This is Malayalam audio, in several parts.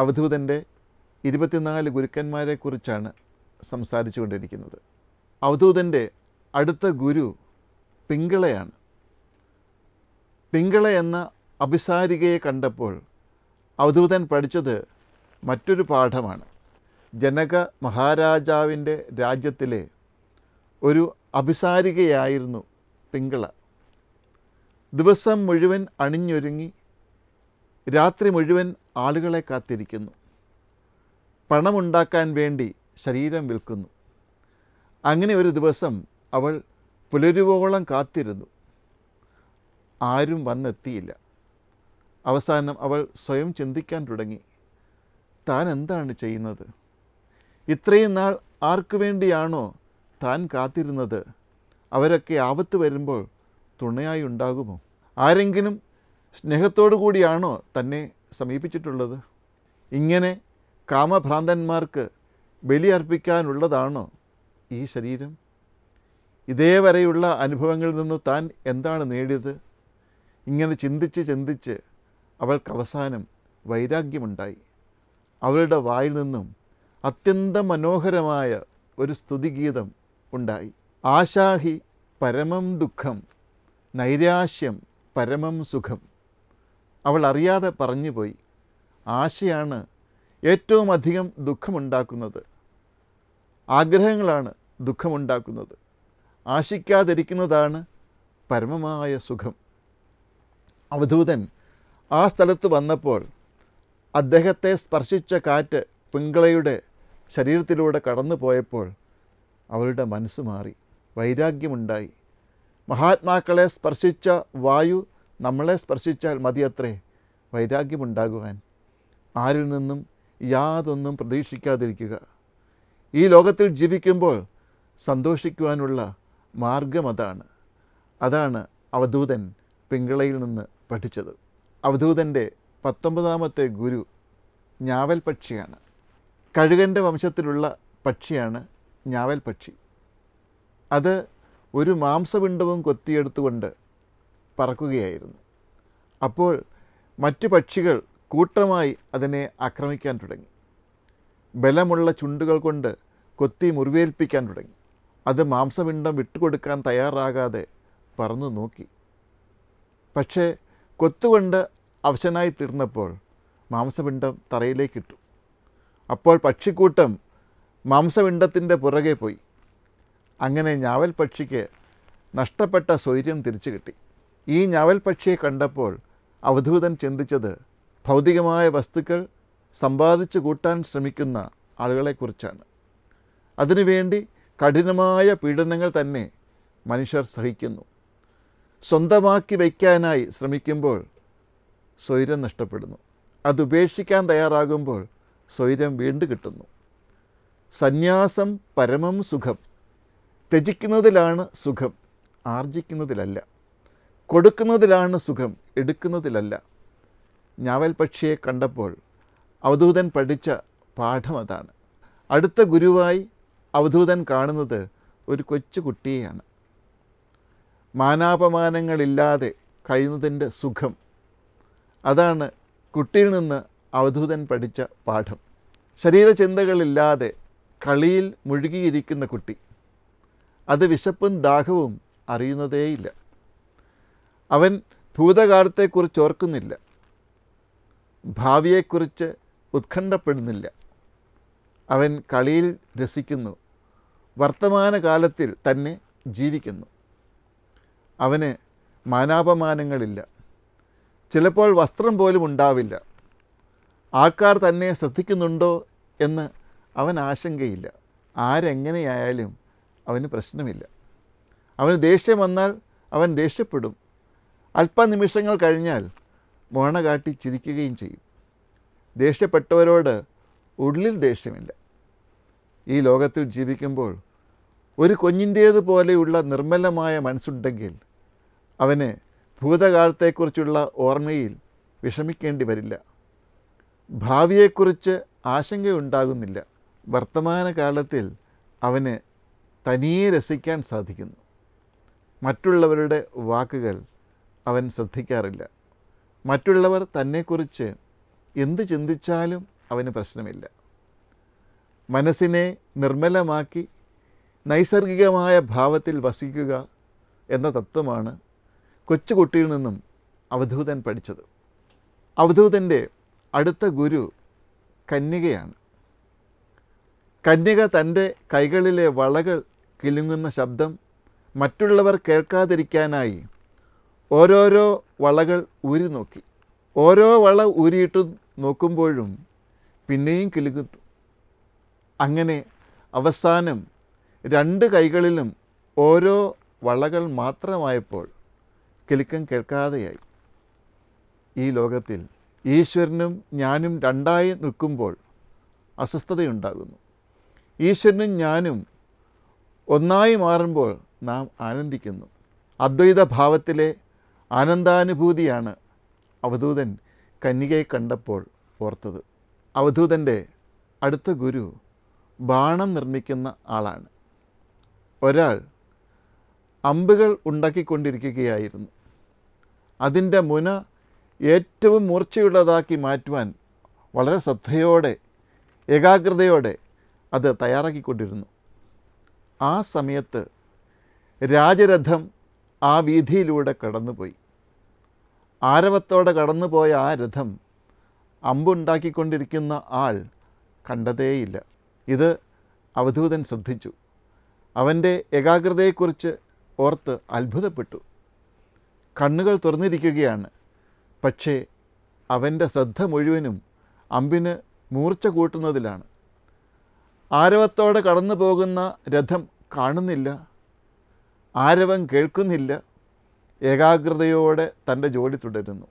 അവധൂതൻ്റെ ഇരുപത്തിനാല് ഗുരുക്കന്മാരെക്കുറിച്ചാണ് സംസാരിച്ചു കൊണ്ടിരിക്കുന്നത് അവധൂതൻ്റെ അടുത്ത ഗുരു പിങ്കളയാണ് പിങ്കള എന്ന അഭിസാരികയെ കണ്ടപ്പോൾ അവധൂതൻ പഠിച്ചത് മറ്റൊരു പാഠമാണ് ജനക മഹാരാജാവിൻ്റെ രാജ്യത്തിലെ ഒരു അഭിസാരികയായിരുന്നു പിങ്കള ദിവസം മുഴുവൻ അണിഞ്ഞൊരുങ്ങി രാത്രി മുഴുവൻ ആളുകളെ കാത്തിരിക്കുന്നു പണമുണ്ടാക്കാൻ വേണ്ടി ശരീരം വിൽക്കുന്നു അങ്ങനെ ഒരു ദിവസം അവൾ പുലരുവോളം കാത്തിരുന്നു ആരും വന്നെത്തിയില്ല അവസാനം അവൾ സ്വയം ചിന്തിക്കാൻ തുടങ്ങി താൻ എന്താണ് ചെയ്യുന്നത് ഇത്രയും നാൾ ആർക്കു വേണ്ടിയാണോ താൻ കാത്തിരുന്നത് അവരൊക്കെ ആപത്ത് വരുമ്പോൾ തുണയായി ഉണ്ടാകുമോ ആരെങ്കിലും സ്നേഹത്തോടു കൂടിയാണോ തന്നെ സമീപിച്ചിട്ടുള്ളത് ഇങ്ങനെ കാമഭ്രാന്തന്മാർക്ക് ബലിയർപ്പിക്കാനുള്ളതാണോ ഈ ശരീരം ഇതേവരെയുള്ള അനുഭവങ്ങളിൽ നിന്ന് താൻ എന്താണ് നേടിയത് ഇങ്ങനെ ചിന്തിച്ച് ചിന്തിച്ച് അവൾക്ക് അവസാനം വൈരാഗ്യമുണ്ടായി അവളുടെ വായിൽ നിന്നും അത്യന്തം മനോഹരമായ ഒരു സ്തുതിഗീതം ഉണ്ടായി ആശാഹി പരമം ദുഃഖം നൈരാശ്യം പരമം സുഖം അവൾ അറിയാതെ പറഞ്ഞു പോയി ആശയാണ് ഏറ്റവും അധികം ദുഃഖമുണ്ടാക്കുന്നത് ആഗ്രഹങ്ങളാണ് ദുഃഖമുണ്ടാക്കുന്നത് ആശിക്കാതിരിക്കുന്നതാണ് പരമമായ സുഖം അവധൂതൻ ആ സ്ഥലത്ത് വന്നപ്പോൾ അദ്ദേഹത്തെ സ്പർശിച്ച കാറ്റ് പിങ്കളയുടെ ശരീരത്തിലൂടെ കടന്നു പോയപ്പോൾ അവളുടെ മനസ്സ് മാറി വൈരാഗ്യമുണ്ടായി മഹാത്മാക്കളെ സ്പർശിച്ച വായു നമ്മളെ സ്പർശിച്ചാൽ മതിയത്രേ വൈരാഗ്യമുണ്ടാകുവാൻ ആരിൽ നിന്നും യാതൊന്നും പ്രതീക്ഷിക്കാതിരിക്കുക ഈ ലോകത്തിൽ ജീവിക്കുമ്പോൾ സന്തോഷിക്കുവാനുള്ള മാർഗം അതാണ് അതാണ് അവധൂതൻ പിങ്കളയിൽ നിന്ന് പഠിച്ചത് അവധൂതൻ്റെ പത്തൊമ്പതാമത്തെ ഗുരു ഞാവൽ പക്ഷിയാണ് കഴുകൻ്റെ വംശത്തിലുള്ള പക്ഷിയാണ് ഞാവൽ പക്ഷി അത് ഒരു മാംസപിണ്ഡവും കൊത്തിയെടുത്തുകൊണ്ട് പറക്കുകയായിരുന്നു അപ്പോൾ മറ്റു പക്ഷികൾ കൂട്ടമായി അതിനെ ആക്രമിക്കാൻ തുടങ്ങി ബലമുള്ള ചുണ്ടുകൾ കൊണ്ട് കൊത്തി മുറിവേൽപ്പിക്കാൻ തുടങ്ങി അത് മാംസമിണ്ടം വിട്ടുകൊടുക്കാൻ തയ്യാറാകാതെ പറന്നു നോക്കി പക്ഷേ കൊത്തുകൊണ്ട് അവശനായി തീർന്നപ്പോൾ തറയിലേക്ക് തറയിലേക്കിട്ടു അപ്പോൾ പക്ഷിക്കൂട്ടം മാംസപിണ്ഡത്തിൻ്റെ പുറകെ പോയി അങ്ങനെ ഞാവൽ പക്ഷിക്ക് നഷ്ടപ്പെട്ട സ്വൈര്യം തിരിച്ചു കിട്ടി ഈ ഞാവൽ പക്ഷിയെ കണ്ടപ്പോൾ അവധൂതൻ ചിന്തിച്ചത് ഭൗതികമായ വസ്തുക്കൾ സമ്പാദിച്ചു കൂട്ടാൻ ശ്രമിക്കുന്ന ആളുകളെക്കുറിച്ചാണ് അതിനുവേണ്ടി കഠിനമായ പീഡനങ്ങൾ തന്നെ മനുഷ്യർ സഹിക്കുന്നു സ്വന്തമാക്കി വയ്ക്കാനായി ശ്രമിക്കുമ്പോൾ സ്വൈര്യം നഷ്ടപ്പെടുന്നു അത് ഉപേക്ഷിക്കാൻ തയ്യാറാകുമ്പോൾ സ്വൈര്യം വീണ്ടും കിട്ടുന്നു സന്യാസം പരമം സുഖം ത്യജിക്കുന്നതിലാണ് സുഖം ആർജിക്കുന്നതിലല്ല കൊടുക്കുന്നതിലാണ് സുഖം എടുക്കുന്നതിലല്ല ഞാവൽ പക്ഷിയെ കണ്ടപ്പോൾ അവധൂതൻ പഠിച്ച പാഠം അതാണ് അടുത്ത ഗുരുവായി അവധൂതൻ കാണുന്നത് ഒരു കൊച്ചുകുട്ടിയെയാണ് മാനാപമാനങ്ങളില്ലാതെ കഴിയുന്നതിൻ്റെ സുഖം അതാണ് കുട്ടിയിൽ നിന്ന് അവധൂതൻ പഠിച്ച പാഠം ശരീരചിന്തകളില്ലാതെ കളിയിൽ മുഴുകിയിരിക്കുന്ന കുട്ടി അത് വിശപ്പും ദാഹവും അറിയുന്നതേയില്ല അവൻ ഭൂതകാലത്തെക്കുറിച്ച് ഓർക്കുന്നില്ല ഭാവിയെക്കുറിച്ച് ഉത്കണ്ഠപ്പെടുന്നില്ല അവൻ കളിയിൽ രസിക്കുന്നു വർത്തമാനകാലത്തിൽ തന്നെ ജീവിക്കുന്നു അവന് മാനാപമാനങ്ങളില്ല ചിലപ്പോൾ വസ്ത്രം പോലും ഉണ്ടാവില്ല ആൾക്കാർ തന്നെ ശ്രദ്ധിക്കുന്നുണ്ടോ എന്ന് അവൻ ആശങ്കയില്ല ആരെങ്ങനെയായാലും അവന് പ്രശ്നമില്ല അവന് ദേഷ്യം വന്നാൽ അവൻ ദേഷ്യപ്പെടും അല്പനിമിഷങ്ങൾ കഴിഞ്ഞാൽ മോണ കാട്ടി ചിരിക്കുകയും ചെയ്യും ദേഷ്യപ്പെട്ടവരോട് ഉള്ളിൽ ദേഷ്യമില്ല ഈ ലോകത്തിൽ ജീവിക്കുമ്പോൾ ഒരു കുഞ്ഞിൻ്റേതുപോലെയുള്ള നിർമ്മലമായ മനസ്സുണ്ടെങ്കിൽ അവന് ഭൂതകാലത്തെക്കുറിച്ചുള്ള ഓർമ്മയിൽ വിഷമിക്കേണ്ടി വരില്ല ഭാവിയെക്കുറിച്ച് ആശങ്കയുണ്ടാകുന്നില്ല വർത്തമാനകാലത്തിൽ അവന് തനിയെ രസിക്കാൻ സാധിക്കുന്നു മറ്റുള്ളവരുടെ വാക്കുകൾ അവൻ ശ്രദ്ധിക്കാറില്ല മറ്റുള്ളവർ തന്നെക്കുറിച്ച് എന്ത് ചിന്തിച്ചാലും അവന് പ്രശ്നമില്ല മനസ്സിനെ നിർമ്മലമാക്കി നൈസർഗികമായ ഭാവത്തിൽ വസിക്കുക എന്ന തത്വമാണ് കൊച്ചുകുട്ടിയിൽ നിന്നും അവധൂതൻ പഠിച്ചത് അവധൂതൻ്റെ അടുത്ത ഗുരു കന്യകയാണ് കന്യക തൻ്റെ കൈകളിലെ വളകൾ കിലുങ്ങുന്ന ശബ്ദം മറ്റുള്ളവർ കേൾക്കാതിരിക്കാനായി ഓരോരോ വളകൾ ഉരി നോക്കി ഓരോ വള ഉരിയിട്ട് നോക്കുമ്പോഴും പിന്നെയും കിലുകുത്തു അങ്ങനെ അവസാനം രണ്ട് കൈകളിലും ഓരോ വളകൾ മാത്രമായപ്പോൾ കിലുക്കം കേൾക്കാതെയായി ഈ ലോകത്തിൽ ഈശ്വരനും ഞാനും രണ്ടായി നിൽക്കുമ്പോൾ അസ്വസ്ഥതയുണ്ടാകുന്നു ഈശ്വരനും ഞാനും ഒന്നായി മാറുമ്പോൾ നാം ആനന്ദിക്കുന്നു അദ്വൈത ഭാവത്തിലെ ആനന്ദാനുഭൂതിയാണ് അവധൂതൻ കന്യകയെ കണ്ടപ്പോൾ ഓർത്തത് അവധൂതൻ്റെ അടുത്ത ഗുരു ബാണം നിർമ്മിക്കുന്ന ആളാണ് ഒരാൾ അമ്പുകൾ ഉണ്ടാക്കിക്കൊണ്ടിരിക്കുകയായിരുന്നു അതിൻ്റെ മുന ഏറ്റവും മൂർച്ചയുള്ളതാക്കി മാറ്റുവാൻ വളരെ ശ്രദ്ധയോടെ ഏകാഗ്രതയോടെ അത് തയ്യാറാക്കിക്കൊണ്ടിരുന്നു ആ സമയത്ത് രാജരഥം ആ വീതിയിലൂടെ കടന്നുപോയി ആരവത്തോടെ കടന്നുപോയ ആ രഥം അമ്പുണ്ടാക്കിക്കൊണ്ടിരിക്കുന്ന ആൾ കണ്ടതേയില്ല ഇത് അവധൂതൻ ശ്രദ്ധിച്ചു അവൻ്റെ ഏകാഗ്രതയെക്കുറിച്ച് ഓർത്ത് അത്ഭുതപ്പെട്ടു കണ്ണുകൾ തുറന്നിരിക്കുകയാണ് പക്ഷേ അവൻ്റെ ശ്രദ്ധ മുഴുവനും അമ്പിന് മൂർച്ച കൂട്ടുന്നതിലാണ് ആരവത്തോടെ കടന്നു പോകുന്ന രഥം കാണുന്നില്ല ആരവം കേൾക്കുന്നില്ല ഏകാഗ്രതയോടെ തൻ്റെ ജോലി തുടരുന്നു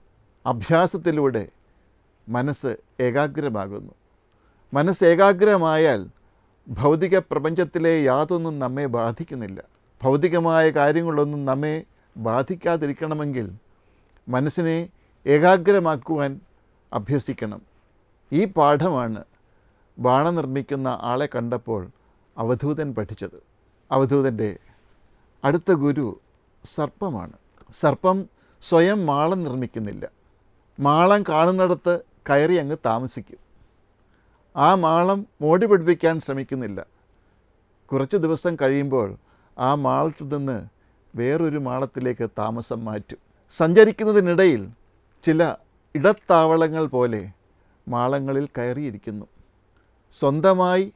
അഭ്യാസത്തിലൂടെ മനസ്സ് ഏകാഗ്രമാകുന്നു മനസ്സ് ഏകാഗ്രമായാൽ ഭൗതിക പ്രപഞ്ചത്തിലെ യാതൊന്നും നമ്മെ ബാധിക്കുന്നില്ല ഭൗതികമായ കാര്യങ്ങളൊന്നും നമ്മെ ബാധിക്കാതിരിക്കണമെങ്കിൽ മനസ്സിനെ ഏകാഗ്രമാക്കുവാൻ അഭ്യസിക്കണം ഈ പാഠമാണ് ബാണ നിർമ്മിക്കുന്ന ആളെ കണ്ടപ്പോൾ അവധൂതൻ പഠിച്ചത് അവധൂതൻ്റെ അടുത്ത ഗുരു സർപ്പമാണ് സർപ്പം സ്വയം മാളം നിർമ്മിക്കുന്നില്ല മാളം കാണുന്നിടത്ത് കയറി അങ്ങ് താമസിക്കും ആ മാളം മോടി പിടിപ്പിക്കാൻ ശ്രമിക്കുന്നില്ല കുറച്ച് ദിവസം കഴിയുമ്പോൾ ആ മാളത്തിൽ നിന്ന് വേറൊരു മാളത്തിലേക്ക് താമസം മാറ്റും സഞ്ചരിക്കുന്നതിനിടയിൽ ചില ഇടത്താവളങ്ങൾ പോലെ മാളങ്ങളിൽ കയറിയിരിക്കുന്നു സ്വന്തമായി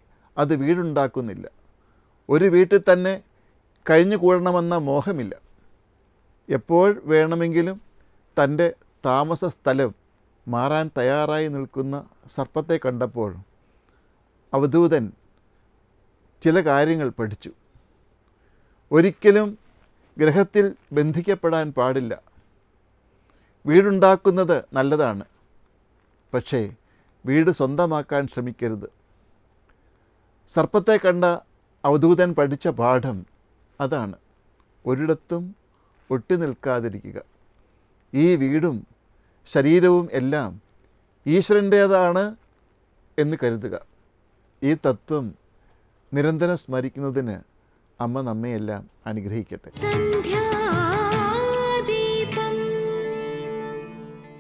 അത് വീടുണ്ടാക്കുന്നില്ല ഒരു വീട്ടിൽ തന്നെ കഴിഞ്ഞുകൂടണമെന്ന മോഹമില്ല എപ്പോൾ വേണമെങ്കിലും തൻ്റെ താമസ സ്ഥലം മാറാൻ തയ്യാറായി നിൽക്കുന്ന സർപ്പത്തെ കണ്ടപ്പോൾ അവധൂതൻ ചില കാര്യങ്ങൾ പഠിച്ചു ഒരിക്കലും ഗ്രഹത്തിൽ ബന്ധിക്കപ്പെടാൻ പാടില്ല വീടുണ്ടാക്കുന്നത് നല്ലതാണ് പക്ഷേ വീട് സ്വന്തമാക്കാൻ ശ്രമിക്കരുത് സർപ്പത്തെ കണ്ട അവധൂതൻ പഠിച്ച പാഠം അതാണ് ഒരിടത്തും ഒട്ടി നിൽക്കാതിരിക്കുക ഈ വീടും ശരീരവും എല്ലാം ഈശ്വരൻ്റേതാണ് എന്ന് കരുതുക ഈ തത്വം നിരന്തരം സ്മരിക്കുന്നതിന് അമ്മ നമ്മയെല്ലാം അനുഗ്രഹിക്കട്ടെ